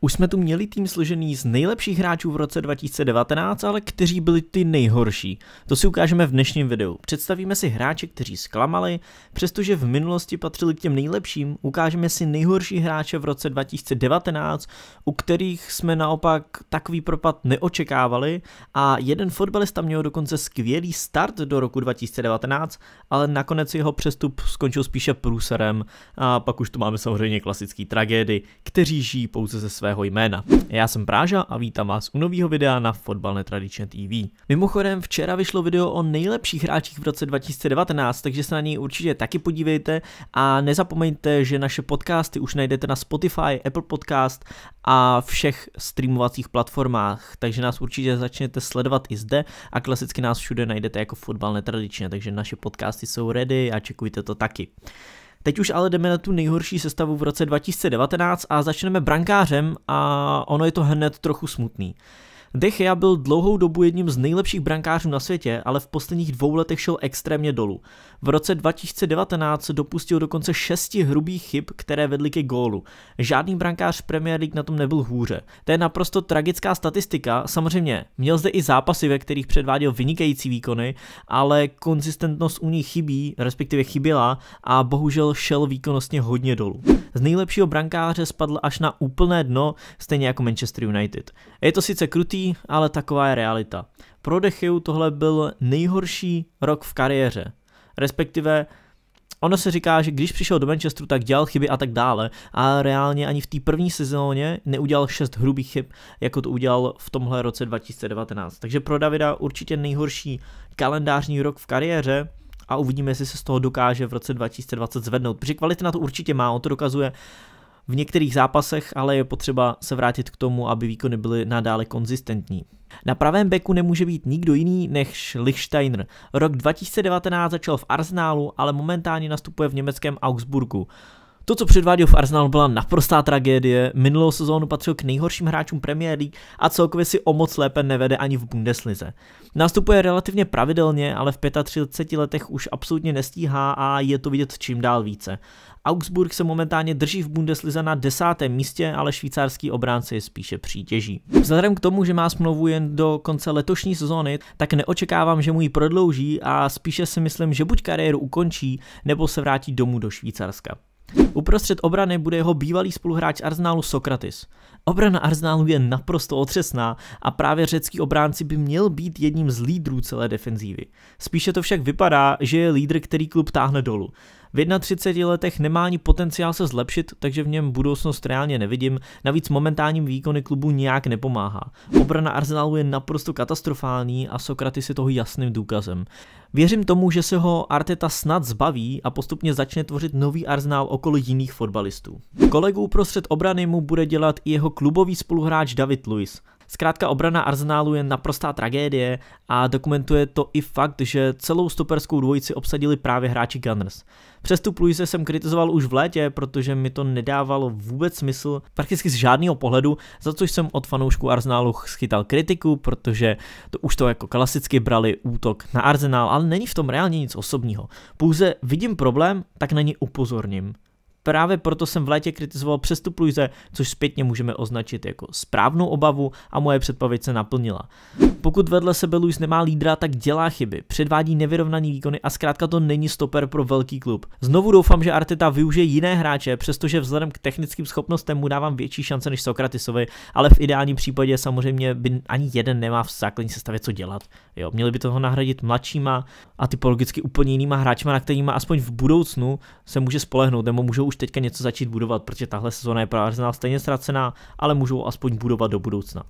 Už jsme tu měli tým složený z nejlepších hráčů v roce 2019, ale kteří byli ty nejhorší. To si ukážeme v dnešním videu. Představíme si hráče, kteří zklamali, přestože v minulosti patřili k těm nejlepším, ukážeme si nejhorší hráče v roce 2019, u kterých jsme naopak takový propad neočekávali a jeden fotbalista měl dokonce skvělý start do roku 2019, ale nakonec jeho přestup skončil spíše průserem a pak už tu máme samozřejmě klasický tragédy, kteří žijí pouze ze své svého jména. Já jsem Práža a vítám vás u nového videa na Fotbal Netradičně TV. Mimochodem včera vyšlo video o nejlepších hráčích v roce 2019, takže se na něj určitě taky podívejte a nezapomeňte, že naše podcasty už najdete na Spotify, Apple Podcast a všech streamovacích platformách, takže nás určitě začnete sledovat i zde a klasicky nás všude najdete jako Fotbal Netradičně, takže naše podcasty jsou ready a čekujte to taky. Teď už ale jdeme na tu nejhorší sestavu v roce 2019 a začneme brankářem a ono je to hned trochu smutný. Dechea byl dlouhou dobu jedním z nejlepších brankářů na světě, ale v posledních dvou letech šel extrémně dolů. V roce 2019 dopustil dokonce šesti hrubých chyb, které vedly ke gólu. Žádný brankář Premier League na tom nebyl hůře. To je naprosto tragická statistika, samozřejmě měl zde i zápasy, ve kterých předváděl vynikající výkony, ale konzistentnost u ní chybí, respektive chyběla a bohužel šel výkonnostně hodně dolů. Z nejlepšího brankáře spadl až na úplné dno, stejně jako Manchester United. Je to sice krutý, nemusí, ale taková je realita. Pro Decheu tohle byl nejhorší rok v kariéře. Respektive Ono se říká, že když přišel do Manchesteru, tak dělal chyby a tak dále, a reálně ani v té první sezóně neudělal šest hrubých chyb, jako to udělal v tomhle roce 2019. Takže pro Davida určitě nejhorší kalendářní rok v kariéře a uvidíme, jestli se z toho dokáže v roce 2020 zvednout. Protože kvalita na to určitě má, on to dokazuje uh, v některých zápasech ale je potřeba se vrátit k tomu, aby výkony byly nadále konzistentní. Na pravém beku nemůže být nikdo jiný než Lichsteiner. Rok 2019 začal v Arsenálu, ale momentálně nastupuje v německém Augsburgu. To, co předváděl v Arsenalu, byla naprostá tragédie. Minulou sezónu patřil k nejhorším hráčům Premier League a celkově si o moc lépe nevede ani v Bundeslize. Nastupuje relativně pravidelně, ale v 35 letech už absolutně nestíhá a je to vidět čím dál více. Augsburg se momentálně drží v Bundeslize na desátém místě, ale švýcarský obránce je spíše přítěží. Vzhledem k tomu, že má smlouvu jen do konce letošní sezóny, tak neočekávám, že mu ji prodlouží a spíše si myslím, že buď kariéru ukončí, nebo se vrátí domů do Švýcarska. Uprostřed obrany bude jeho bývalý spoluhráč Arsenalu Sokratis. Obrana Arsenalu je naprosto otřesná a právě řecký obránci by měl být jedním z lídrů celé defenzívy. Spíše to však vypadá, že je lídr, který klub táhne dolů. V 31 letech nemá ani potenciál se zlepšit, takže v něm budoucnost reálně nevidím, navíc momentálním výkony klubu nijak nepomáhá. Obrana Arsenalu je naprosto katastrofální a Sokratis je toho jasným důkazem. Věřím tomu, že se ho Arteta snad zbaví a postupně začne tvořit nový arzenál okolo jiných fotbalistů. Kolegů prostřed obrany mu bude dělat i jeho klubový spoluhráč David Luiz. Zkrátka obrana Arsenálu je naprostá tragédie a dokumentuje to i fakt, že celou stoperskou dvojici obsadili právě hráči Gunners. Přestup Luise jsem kritizoval už v létě, protože mi to nedávalo vůbec smysl, prakticky z žádného pohledu, za což jsem od fanoušků Arsenálu schytal kritiku, protože to už to jako klasicky brali útok na Arsenál, ale není v tom reálně nic osobního. Pouze vidím problém, tak na něj upozorním. Právě proto jsem v létě kritizoval přestup Luise, což zpětně můžeme označit jako správnou obavu a moje předpověď se naplnila. Pokud vedle sebe Luis nemá lídra, tak dělá chyby, předvádí nevyrovnaný výkony a zkrátka to není stoper pro velký klub. Znovu doufám, že Arteta využije jiné hráče, přestože vzhledem k technickým schopnostem mu dávám větší šance než Sokratisovi, ale v ideálním případě samozřejmě by ani jeden nemá v základní sestavě co dělat. Jo, měli by toho nahradit mladšíma a typologicky úplně jinýma hráčima, na kterýma aspoň v budoucnu se může spolehnout, nebo můžou už teďka něco začít budovat, protože tahle sezóna je pro Arsenal stejně ztracená, ale můžou aspoň budovat do budoucna.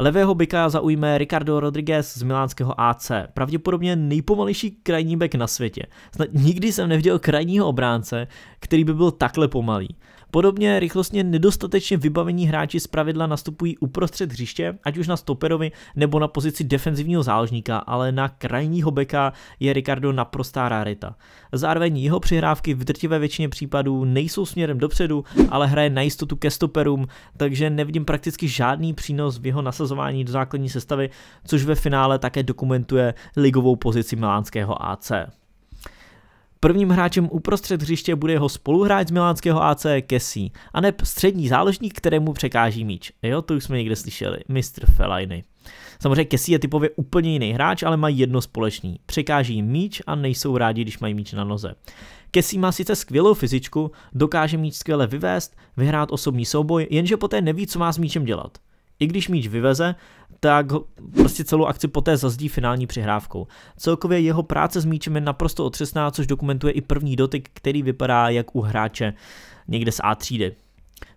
Levého byka zaujme Ricardo Rodriguez z milánského AC, pravděpodobně nejpomalejší krajní bek na světě. Snad nikdy jsem neviděl krajního obránce, který by byl takhle pomalý. Podobně rychlostně nedostatečně vybavení hráči zpravidla nastupují uprostřed hřiště, ať už na stoperovi nebo na pozici defenzivního záložníka, ale na krajního beka je Ricardo naprostá rarita. Zároveň jeho přihrávky v drtivé většině případů nejsou směrem dopředu, ale hraje na jistotu ke stoperům, takže nevidím prakticky žádný přínos v jeho nasazování do základní sestavy, což ve finále také dokumentuje ligovou pozici milánského AC. Prvním hráčem uprostřed hřiště bude jeho spoluhráč z milánského AC Kessi, a střední záložník, kterému překáží míč. Jo, to už jsme někde slyšeli, Mr. Fellaini. Samozřejmě Kessi je typově úplně jiný hráč, ale mají jedno společný. Překáží míč a nejsou rádi, když mají míč na noze. Kessi má sice skvělou fyzičku, dokáže míč skvěle vyvést, vyhrát osobní souboj, jenže poté neví, co má s míčem dělat. I když míč vyveze, tak prostě celou akci poté zazdí finální přihrávkou. Celkově jeho práce s míčem je naprosto otřesná, což dokumentuje i první dotyk, který vypadá jak u hráče někde z A třídy.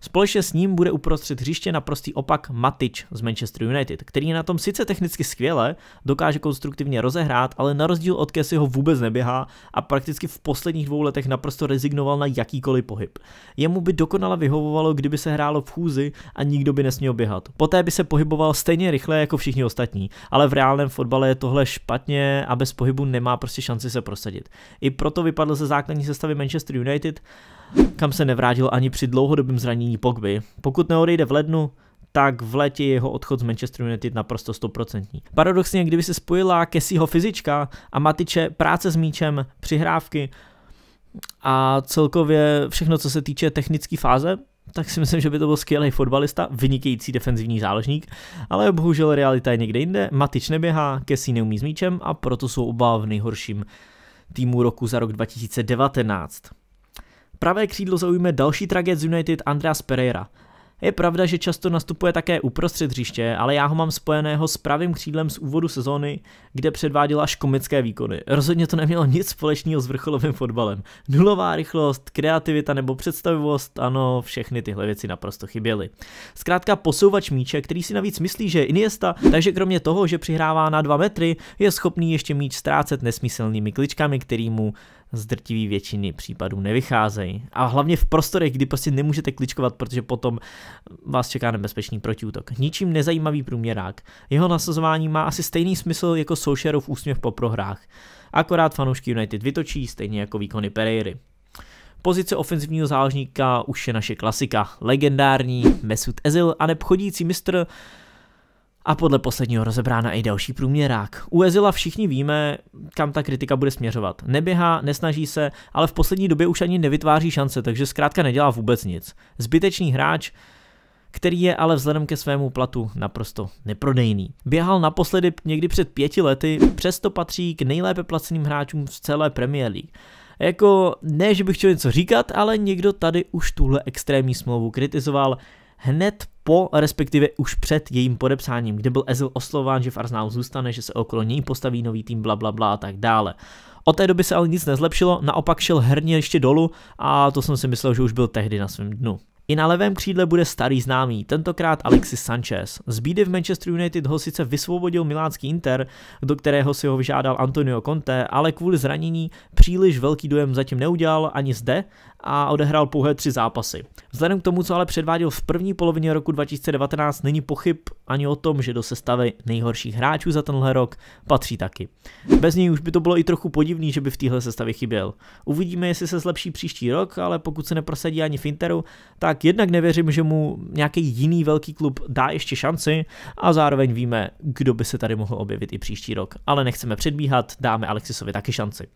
Společně s ním bude uprostřed hřiště naprostý opak Matič z Manchester United, který je na tom sice technicky skvěle, dokáže konstruktivně rozehrát, ale na rozdíl od Kessi ho vůbec neběhá a prakticky v posledních dvou letech naprosto rezignoval na jakýkoliv pohyb. Jemu by dokonale vyhovovalo, kdyby se hrálo v chůzi a nikdo by nesměl běhat. Poté by se pohyboval stejně rychle jako všichni ostatní, ale v reálném fotbale je tohle špatně a bez pohybu nemá prostě šanci se prosadit. I proto vypadl ze základní sestavy Manchester United, kam se nevrátil ani při dlouhodobém zranění nyní Pogby. Pokud neodejde v lednu, tak v letě jeho odchod z Manchester United naprosto stoprocentní. Paradoxně, kdyby se spojila Kessyho fyzička a Matiče práce s míčem, přihrávky a celkově všechno, co se týče technické fáze, tak si myslím, že by to byl skvělý fotbalista, vynikající defenzivní záložník, ale bohužel realita je někde jinde, Matič neběhá, Kessi neumí s míčem a proto jsou oba v nejhorším týmu roku za rok 2019. Pravé křídlo zaujme další tragéd z United Andreas Pereira. Je pravda, že často nastupuje také uprostřed hřiště, ale já ho mám spojeného s pravým křídlem z úvodu sezóny, kde předváděl až komické výkony. Rozhodně to nemělo nic společného s vrcholovým fotbalem. Nulová rychlost, kreativita nebo představivost, ano, všechny tyhle věci naprosto chyběly. Zkrátka posouvač míče, který si navíc myslí, že je Iniesta, takže kromě toho, že přihrává na 2 metry, je schopný ještě míč ztrácet nesmyslnými kličkami, který mu z drtivý většiny případů nevycházejí. A hlavně v prostorech, kdy prostě nemůžete kličkovat, protože potom vás čeká nebezpečný protiútok. Ničím nezajímavý průměrák. Jeho nasazování má asi stejný smysl jako soušerov úsměv po prohrách. Akorát fanoušky United vytočí, stejně jako výkony Pereiry. Pozice ofenzivního záložníka už je naše klasika. Legendární Mesut Ezil a nebchodící mistr a podle posledního rozebrána i další průměrák. U Ezila všichni víme, kam ta kritika bude směřovat. Neběhá, nesnaží se, ale v poslední době už ani nevytváří šance, takže zkrátka nedělá vůbec nic. Zbytečný hráč, který je ale vzhledem ke svému platu naprosto neprodejný. Běhal naposledy někdy před pěti lety, přesto patří k nejlépe placeným hráčům z celé Premier League. Jako, ne, že bych chtěl něco říkat, ale někdo tady už tuhle extrémní smlouvu kritizoval, hned po, respektive už před jejím podepsáním, kde byl Ezil oslován, že v Arsenalu zůstane, že se okolo něj postaví nový tým, bla, bla, bla a tak dále. Od té doby se ale nic nezlepšilo, naopak šel herně ještě dolů a to jsem si myslel, že už byl tehdy na svém dnu. I na levém křídle bude starý známý, tentokrát Alexis Sanchez. Z bídy v Manchester United ho sice vysvobodil milánský Inter, do kterého si ho vyžádal Antonio Conte, ale kvůli zranění příliš velký dojem zatím neudělal ani zde a odehrál pouhé tři zápasy. Vzhledem k tomu, co ale předváděl v první polovině roku 2019, není pochyb ani o tom, že do sestavy nejhorších hráčů za tenhle rok patří taky. Bez něj už by to bylo i trochu podivný, že by v téhle sestavě chyběl. Uvidíme, jestli se zlepší příští rok, ale pokud se neprosadí ani v Interu, tak jednak nevěřím, že mu nějaký jiný velký klub dá ještě šanci a zároveň víme, kdo by se tady mohl objevit i příští rok. Ale nechceme předbíhat, dáme Alexisovi taky šanci.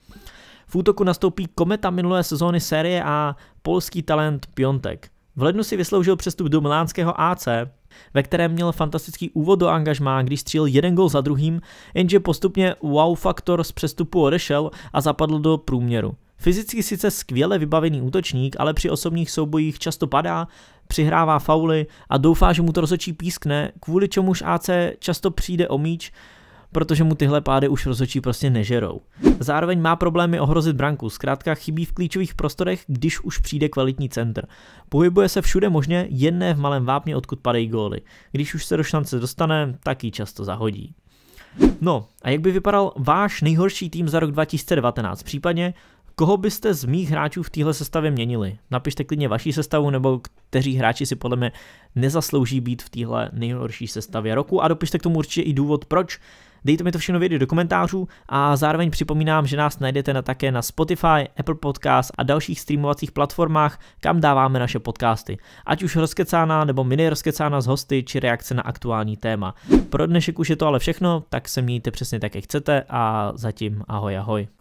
V útoku nastoupí kometa minulé sezóny série a polský talent Piontek. V lednu si vysloužil přestup do milánského AC, ve kterém měl fantastický úvod do angažmá, když střílil jeden gol za druhým, jenže postupně wow faktor z přestupu odešel a zapadl do průměru. Fyzicky sice skvěle vybavený útočník, ale při osobních soubojích často padá, přihrává fauly a doufá, že mu to rozočí pískne, kvůli čemuž AC často přijde o míč protože mu tyhle pády už rozhodčí prostě nežerou. Zároveň má problémy ohrozit branku, zkrátka chybí v klíčových prostorech, když už přijde kvalitní centr. Pohybuje se všude možně, jen ne v malém vápně, odkud padají góly. Když už se do šance dostane, tak ji často zahodí. No a jak by vypadal váš nejhorší tým za rok 2019, případně Koho byste z mých hráčů v téhle sestavě měnili? Napište klidně vaší sestavu, nebo kteří hráči si podle mě nezaslouží být v téhle nejhorší sestavě roku a dopište k tomu určitě i důvod, proč. Dejte mi to všechno vědět do komentářů a zároveň připomínám, že nás najdete na také na Spotify, Apple Podcast a dalších streamovacích platformách, kam dáváme naše podcasty. Ať už rozkecána nebo mini rozkecána z hosty či reakce na aktuální téma. Pro dnešek už je to ale všechno, tak se mějte přesně tak, jak chcete a zatím ahoj ahoj.